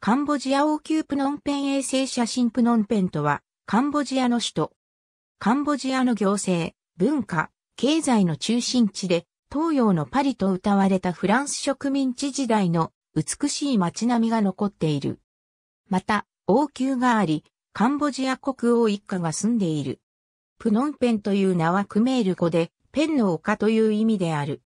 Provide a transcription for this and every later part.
カンボジア王宮プノンペン衛星写真プノンペンとは、カンボジアの首都。カンボジアの行政、文化、経済の中心地で、東洋のパリと歌われたフランス植民地時代の美しい街並みが残っている。また、王宮があり、カンボジア国王一家が住んでいる。プノンペンという名はクメール語で、ペンの丘という意味である。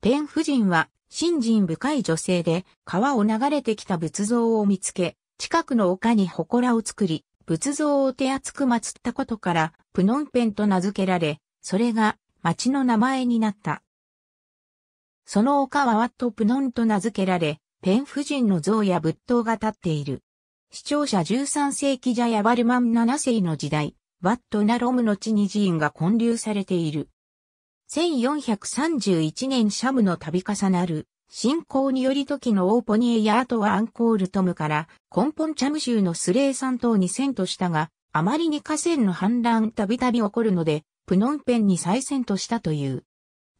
ペン夫人は信心深い女性で、川を流れてきた仏像を見つけ、近くの丘に祠を作り、仏像を手厚く祀ったことから、プノンペンと名付けられ、それが町の名前になった。その丘はワットプノンと名付けられ、ペン夫人の像や仏塔が立っている。視聴者13世紀ジャヤバルマン7世の時代、ワットナロムの地に寺院が建立されている。1431年シャムの度重なる、信仰により時のオーポニエやあとはアンコールトムから根本チャム州のスレー山島に遷都したが、あまりに河川の氾濫たびたび起こるので、プノンペンに再遷都したという。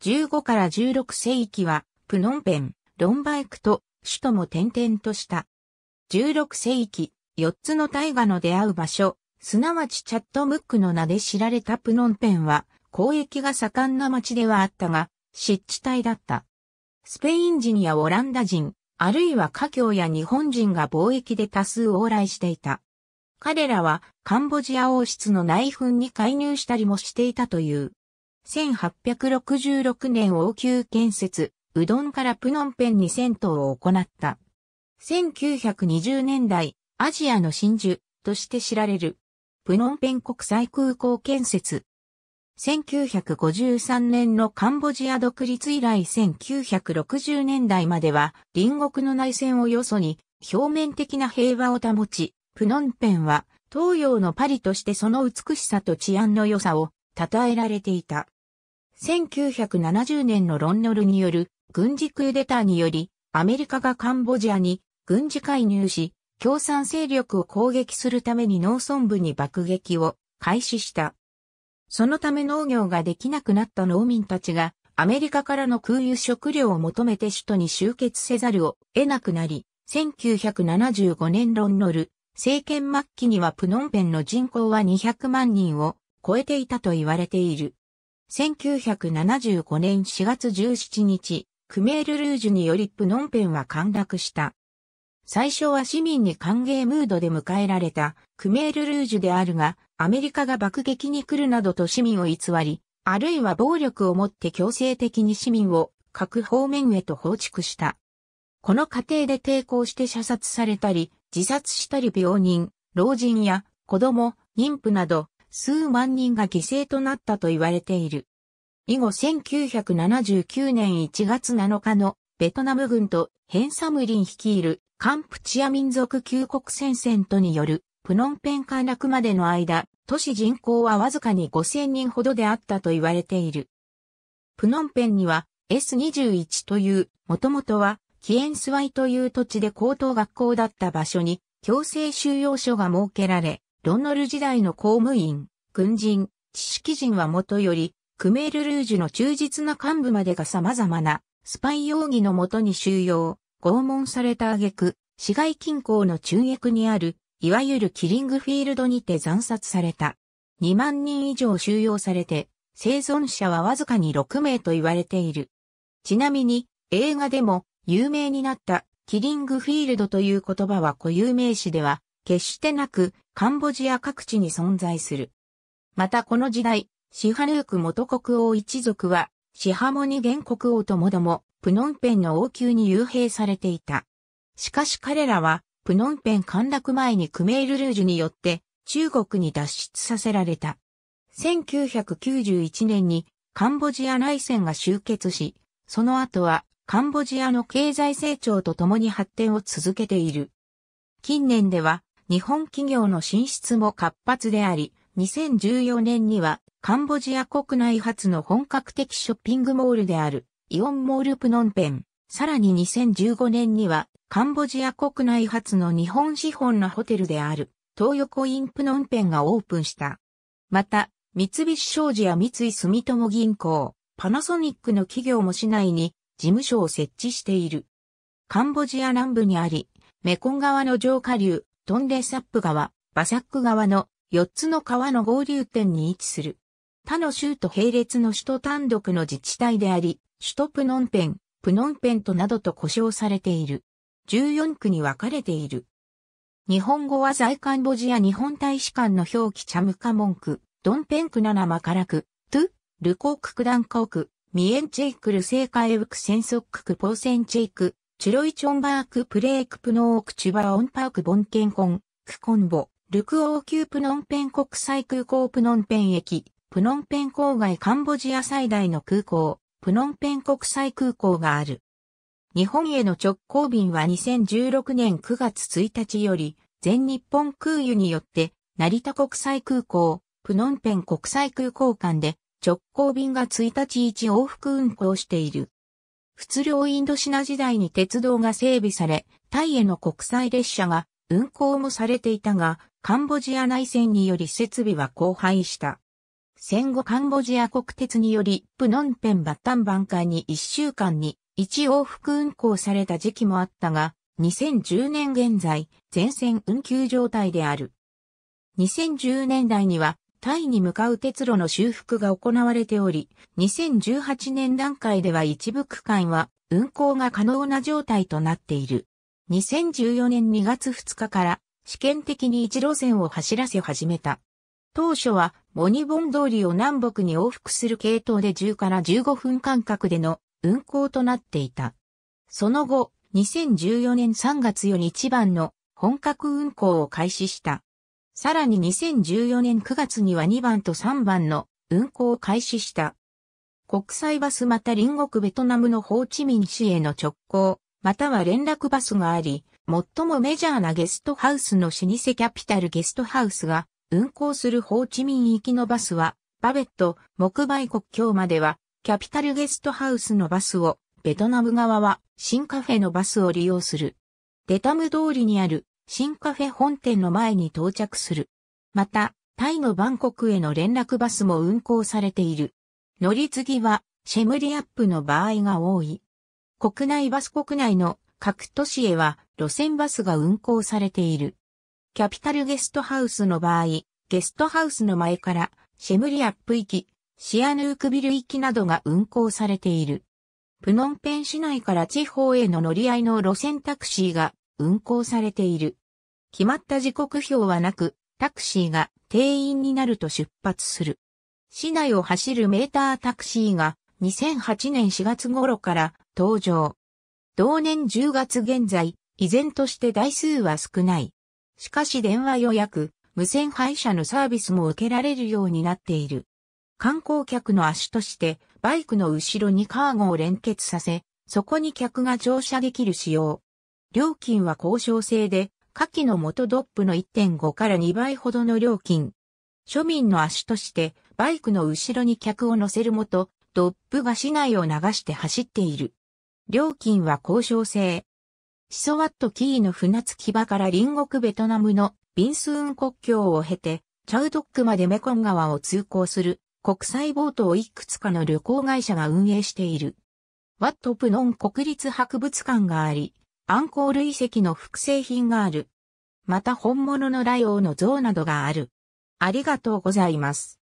15から16世紀は、プノンペン、ロンバイクと首都も転々とした。16世紀、4つの大河の出会う場所、すなわちチャットムックの名で知られたプノンペンは、交易が盛んな町ではあったが、湿地帯だった。スペイン人やオランダ人、あるいは華僑や日本人が貿易で多数往来していた。彼らはカンボジア王室の内紛に介入したりもしていたという。1866年王宮建設、うどんからプノンペンに戦闘を行った。1920年代、アジアの真珠として知られる、プノンペン国際空港建設、1953年のカンボジア独立以来1960年代までは隣国の内戦をよそに表面的な平和を保ち、プノンペンは東洋のパリとしてその美しさと治安の良さを称えられていた。1970年のロンノルによる軍事クーデターによりアメリカがカンボジアに軍事介入し、共産勢力を攻撃するために農村部に爆撃を開始した。そのため農業ができなくなった農民たちが、アメリカからの空輸食料を求めて首都に集結せざるを得なくなり、1975年ロンノル、政権末期にはプノンペンの人口は200万人を超えていたと言われている。1975年4月17日、クメール・ルージュによりプノンペンは陥落した。最初は市民に歓迎ムードで迎えられたクメール・ルージュであるが、アメリカが爆撃に来るなどと市民を偽り、あるいは暴力をもって強制的に市民を各方面へと放逐した。この過程で抵抗して射殺されたり、自殺したり病人、老人や子供、妊婦など数万人が犠牲となったと言われている。以後1979年1月7日のベトナム軍とヘンサムリン率いるカンプチア民族救国戦線とによるプノンペン陥落までの間、都市人口はわずかに5000人ほどであったと言われている。プノンペンには S21 という、もともとはキエンスワイという土地で高等学校だった場所に強制収容所が設けられ、ロンノル時代の公務員、軍人、知識人はもとより、クメールルージュの忠実な幹部までが様々なスパイ容疑のもとに収容、拷問された挙句、市街近郊の中役にあるいわゆるキリングフィールドにて惨殺された。2万人以上収容されて、生存者はわずかに6名と言われている。ちなみに、映画でも有名になったキリングフィールドという言葉は固有名詞では決してなくカンボジア各地に存在する。またこの時代、シハヌーク元国王一族はシハモニ原国王ともどもプノンペンの王宮に幽閉されていた。しかし彼らはプノンペン陥落前にクメールルージュによって中国に脱出させられた。1991年にカンボジア内戦が終結し、その後はカンボジアの経済成長とともに発展を続けている。近年では日本企業の進出も活発であり、2014年にはカンボジア国内初の本格的ショッピングモールであるイオンモールプノンペン、さらに2015年にはカンボジア国内初の日本資本のホテルである、東横インプノンペンがオープンした。また、三菱商事や三井住友銀行、パナソニックの企業も市内に事務所を設置している。カンボジア南部にあり、メコン川の上下流、トンレサップ川、バサック川の4つの川の合流点に位置する。他の州と並列の首都単独の自治体であり、首都プノンペン、プノンペンとなどと呼称されている。14区に分かれている。日本語は在カンボジア日本大使館の表記チャムカモン区、ドンペン区ナマカラ区、トゥ、ルコーククダコーク、ミエンチェイクルセイカエウクセンソック区ポーセンチェイク、チュロイチョンバークプレークプノークチュバオンパークボンケンコン、クコンボ、ルクオーキュープノンペン国際空港プノンペン駅、プノンペン郊外カンボジア最大の空港、プノンペン国際空港がある。日本への直行便は2016年9月1日より、全日本空輸によって、成田国際空港、プノンペン国際空港間で、直行便が1日1往復運行している。普通量インドシナ時代に鉄道が整備され、タイへの国際列車が運行もされていたが、カンボジア内戦により設備は荒廃した。戦後カンボジア国鉄により、プノンペンバッタンバンカーに1週間に一往復運行された時期もあったが、2010年現在、全線運休状態である。2010年代には、タイに向かう鉄路の修復が行われており、2018年段階では一部区間は運行が可能な状態となっている。2014年2月2日から試験的に一路線を走らせ始めた。当初はモニボン通りを南北に往復する系統で10から15分間隔での運行となっていた。その後、2014年3月より1番の本格運行を開始した。さらに2014年9月には2番と3番の運行を開始した。国際バスまた隣国ベトナムのホーチミン市への直行、または連絡バスがあり、最もメジャーなゲストハウスの老舗キャピタルゲストハウスが運行するホーチミン行きのバスは、バベット、木梅国境まではキャピタルゲストハウスのバスを、ベトナム側は新カフェのバスを利用する。デタム通りにある新カフェ本店の前に到着する。また、タイのバンコクへの連絡バスも運行されている。乗り継ぎはシェムリアップの場合が多い。国内バス国内の各都市へは路線バスが運行されている。キャピタルゲストハウスの場合、ゲストハウスの前からシェムリアップ行き、シアヌークビル行きなどが運行されている。プノンペン市内から地方への乗り合いの路線タクシーが運行されている。決まった時刻表はなく、タクシーが定員になると出発する。市内を走るメータータクシーが2008年4月頃から登場。同年10月現在、依然として台数は少ない。しかし電話予約、無線配車のサービスも受けられるようになっている。観光客の足としてバイクの後ろにカーゴを連結させ、そこに客が乗車できる仕様。料金は交渉制で、下記の元ドップの1.5から2倍ほどの料金。庶民の足としてバイクの後ろに客を乗せる元、ドップが市内を流して走っている。料金は交渉制。シソワットキーの船着き場から隣国ベトナムのビンスーン国境を経て、チャウドックまでメコン川を通行する国際ボートをいくつかの旅行会社が運営している。ワットプノン国立博物館があり、アンコール遺跡の複製品がある。また本物のライオウの像などがある。ありがとうございます。